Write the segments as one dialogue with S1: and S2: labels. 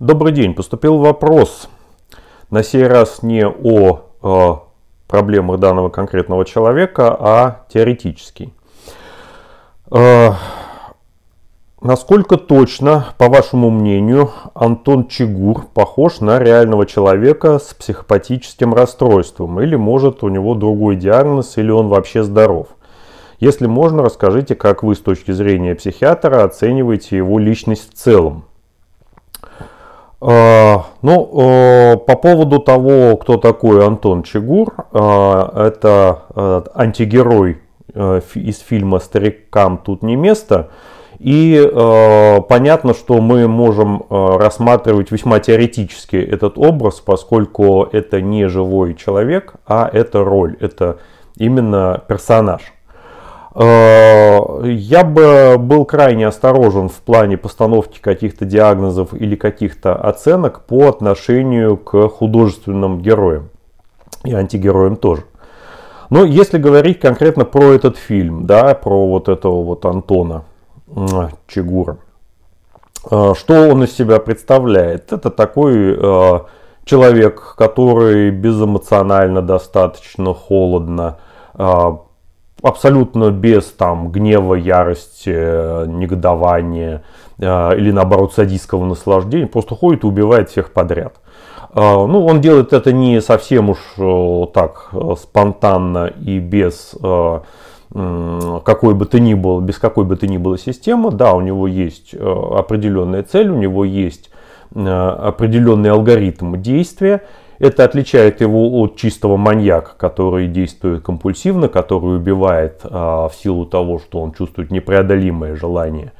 S1: Добрый день. Поступил вопрос, на сей раз не о э, проблемах данного конкретного человека, а теоретический. Э, насколько точно, по вашему мнению, Антон Чигур похож на реального человека с психопатическим расстройством? Или может у него другой диагноз, или он вообще здоров? Если можно, расскажите, как вы с точки зрения психиатра оцениваете его личность в целом. А, ну, по поводу того, кто такой Антон Чигур, а, это а, антигерой из фильма «Старикам тут не место». И понятно, что мы можем рассматривать весьма теоретически этот образ, поскольку это не живой человек, а это роль, это именно персонаж. Э, я бы был крайне осторожен в плане постановки каких-то диагнозов или каких-то оценок по отношению к художественным героям и антигероям тоже. Но если говорить конкретно про этот фильм, да, про вот этого вот Антона Чегура, э, что он из себя представляет? Это такой э, человек, который безэмоционально, достаточно холодно, абсолютно без там гнева, ярости, э, негодования э, или наоборот садистского наслаждения, просто ходит и убивает всех подряд. Э, ну, он делает это не совсем уж э, так э, спонтанно и без э, какой бы то ни было, без какой бы то ни было системы, да, у него есть определенная цель, у него есть определенный алгоритм действия, это отличает его от чистого маньяка, который действует компульсивно, который убивает а, в силу того, что он чувствует непреодолимое желание,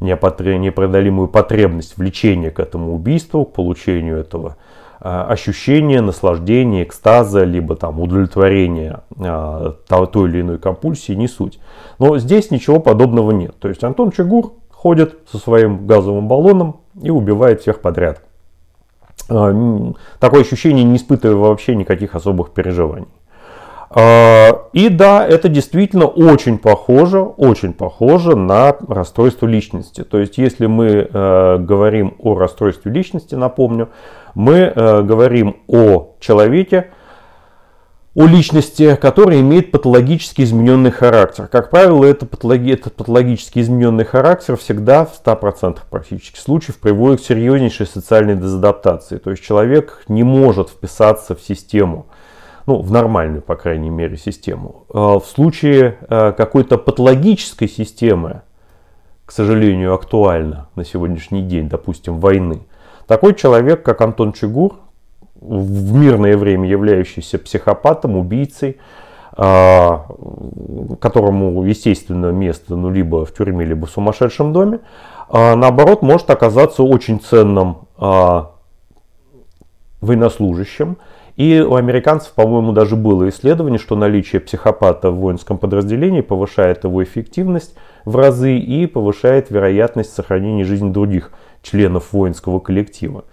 S1: непреодолимую потребность влечения к этому убийству, к получению этого а, ощущения, наслаждения, экстаза, либо там удовлетворения а, той или иной компульсии, не суть. Но здесь ничего подобного нет. То есть Антон Чагур ходит со своим газовым баллоном и убивает всех подряд. А, такое ощущение, не испытывая вообще никаких особых переживаний. А, и да, это действительно очень похоже, очень похоже на расстройство личности. То есть, если мы э, говорим о расстройстве личности, напомню, мы э, говорим о человеке, о личности, которая имеет патологически измененный характер. Как правило, это патологи, этот патологически измененный характер всегда в 100% практически случаев приводит к серьезнейшей социальной дезадаптации. То есть человек не может вписаться в систему, ну, в нормальную, по крайней мере, систему. А в случае э, какой-то патологической системы, к сожалению, актуально на сегодняшний день, допустим, войны, такой человек, как Антон Чугур в мирное время являющийся психопатом, убийцей, а, которому, естественно, место ну, либо в тюрьме, либо в сумасшедшем доме, а, наоборот, может оказаться очень ценным а, военнослужащим. И у американцев, по-моему, даже было исследование, что наличие психопата в воинском подразделении повышает его эффективность в разы и повышает вероятность сохранения жизни других членов воинского коллектива.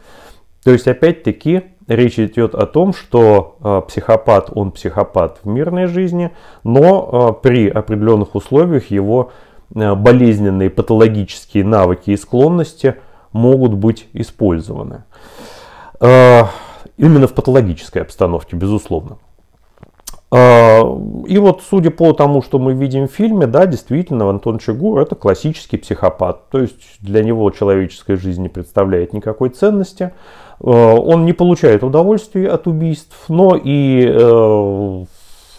S1: То есть, опять-таки, речь идет о том, что э, психопат, он психопат в мирной жизни, но э, при определенных условиях его э, болезненные патологические навыки и склонности могут быть использованы. Э, именно в патологической обстановке, безусловно. А, и вот, судя по тому, что мы видим в фильме, да, действительно, Антон Чигур это классический психопат. То есть для него человеческая жизнь не представляет никакой ценности. А, он не получает удовольствия от убийств, но и э,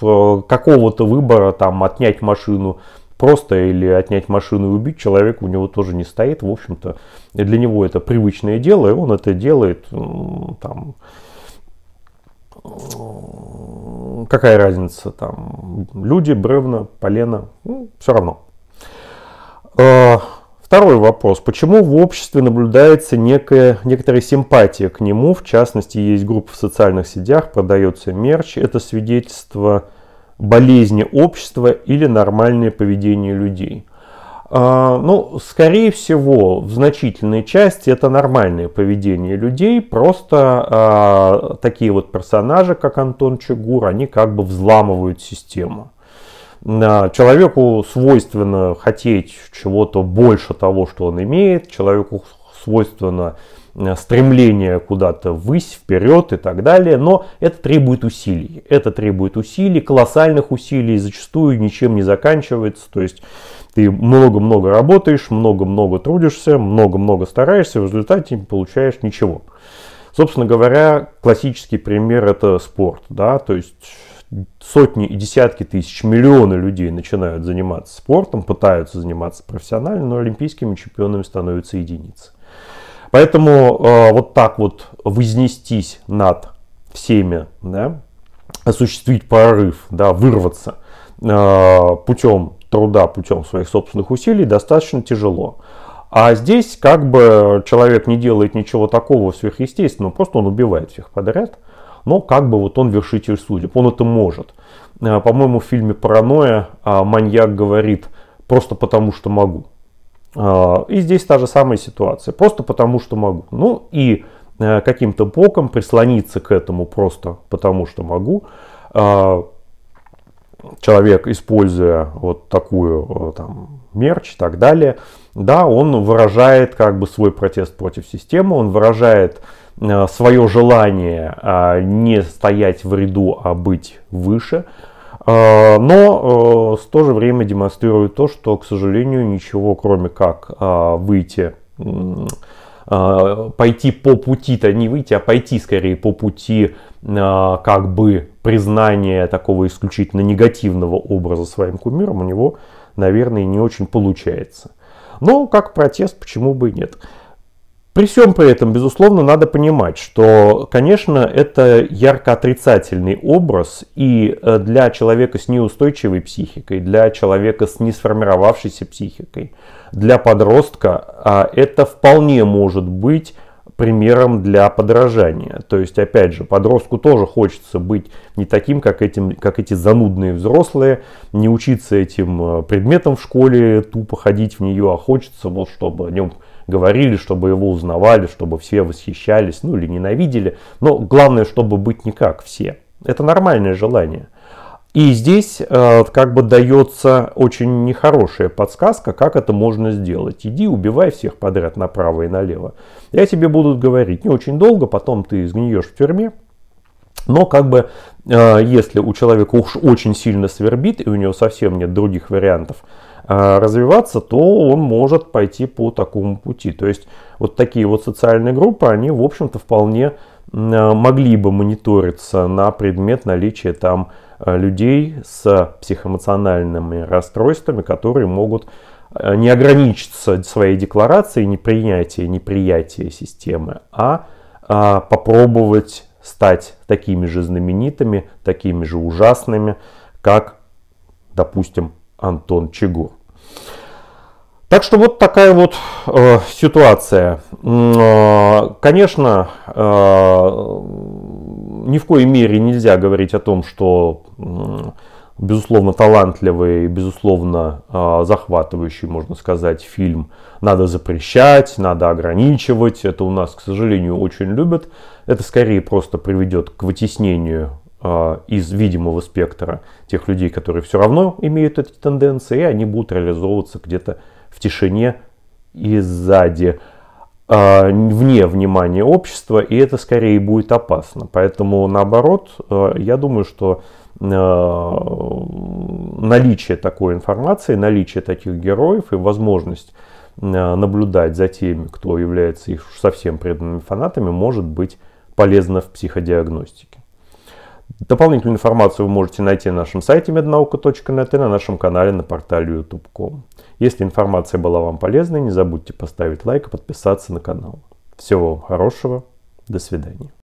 S1: э, какого-то выбора там отнять машину просто или отнять машину и убить человека у него тоже не стоит. В общем-то, для него это привычное дело, и он это делает там какая разница, там, люди, бревна, полено, ну, все равно. А, второй вопрос. Почему в обществе наблюдается некая, некоторая симпатия к нему? В частности, есть группа в социальных сетях, продается мерч. Это свидетельство болезни общества или нормальное поведение людей. А, ну, скорее всего, в значительной части это нормальное поведение людей, просто э, такие вот персонажи, как Антон Чигур, они как бы взламывают систему. А, человеку свойственно хотеть чего-то больше того, что он имеет, человеку свойственно Э, стремление куда-то ввысь, вперед и так далее, но это требует усилий. Это требует усилий, колоссальных усилий, зачастую ничем не заканчивается. То есть ты много-много работаешь, много-много трудишься, много-много стараешься, в результате получаешь ничего. Собственно говоря, классический пример это спорт. Да? То есть сотни и десятки тысяч, миллионы людей начинают заниматься спортом, пытаются заниматься профессионально, но олимпийскими чемпионами становятся единицы. Поэтому э, вот так вот вознестись над всеми, да, осуществить прорыв, да, вырваться э, путем труда, путем своих собственных усилий достаточно тяжело. А здесь как бы человек не делает ничего такого сверхъестественного, просто он убивает всех подряд. Но как бы вот он вершитель судеб, он это может. Э, по-моему, в фильме «Паранойя» а, маньяк говорит «просто потому, что могу». А, и здесь та же самая ситуация. Просто потому, что могу. Ну и э, каким-то боком прислониться к этому просто потому, что могу. А, человек, используя вот такую э, там, мерч и так далее, да, он выражает как бы свой протест против системы, он выражает э, свое желание а, не стоять в ряду, а быть выше. А, но э, в то же время демонстрирует то, что, к сожалению, ничего кроме как а, выйти а, пойти по пути-то не выйти, а пойти скорее по пути как бы признания такого исключительно негативного образа своим кумиром у него, наверное, не очень получается. Но как протест, почему бы и нет. При всем при этом, безусловно, надо понимать, что, конечно, это ярко отрицательный образ, и э, для человека с неустойчивой психикой, для человека с несформировавшейся психикой, для подростка а, это вполне может быть примером для подражания. То есть, опять же, подростку тоже хочется быть не таким, как, этим, как эти занудные взрослые, не учиться этим э, предметам в школе, тупо ходить в нее, а хочется, вот, чтобы о нем говорили, чтобы его узнавали, чтобы все восхищались, ну или ненавидели. Но главное, чтобы быть не как все. Это нормальное желание. И здесь э, как бы дается очень нехорошая подсказка, как это можно сделать. Иди убивай всех подряд направо и налево. Я тебе буду говорить не очень долго, потом ты изгниешь в тюрьме. Но как бы э, если у человека уж очень сильно свербит и у него совсем нет других вариантов, а, развиваться, то он может пойти по такому пути. То есть вот такие вот социальные группы, они, в общем-то, вполне а, могли бы мониториться на предмет наличия там а, людей с психоэмоциональными расстройствами, которые могут не ограничиться своей декларацией непринятия, неприятия системы, а, попробовать стать такими же знаменитыми, такими же ужасными, как, допустим, Антон Чигур. Так что вот такая вот э, ситуация. Э, конечно, э, ни в коей мере нельзя говорить о том, что, э, безусловно, талантливый, безусловно, э, захватывающий, можно сказать, фильм надо запрещать, надо ограничивать. Это у нас, к сожалению, очень любят. Это скорее просто приведет к вытеснению э, из видимого спектра тех людей, которые все равно имеют эти тенденции, и они будут реализовываться где-то в тишине и сзади, а, вне внимания общества, и это скорее будет опасно. Поэтому, наоборот, э, я думаю, что э, наличие такой информации, наличие таких героев и возможность э, наблюдать за теми, кто является их совсем преданными фанатами, может быть полезно в психодиагностике. Дополнительную информацию вы можете найти на нашем сайте mednauka.net и на нашем канале на портале youtube.com. Если информация была вам полезной, не забудьте поставить лайк и подписаться на канал. Всего вам хорошего. До свидания.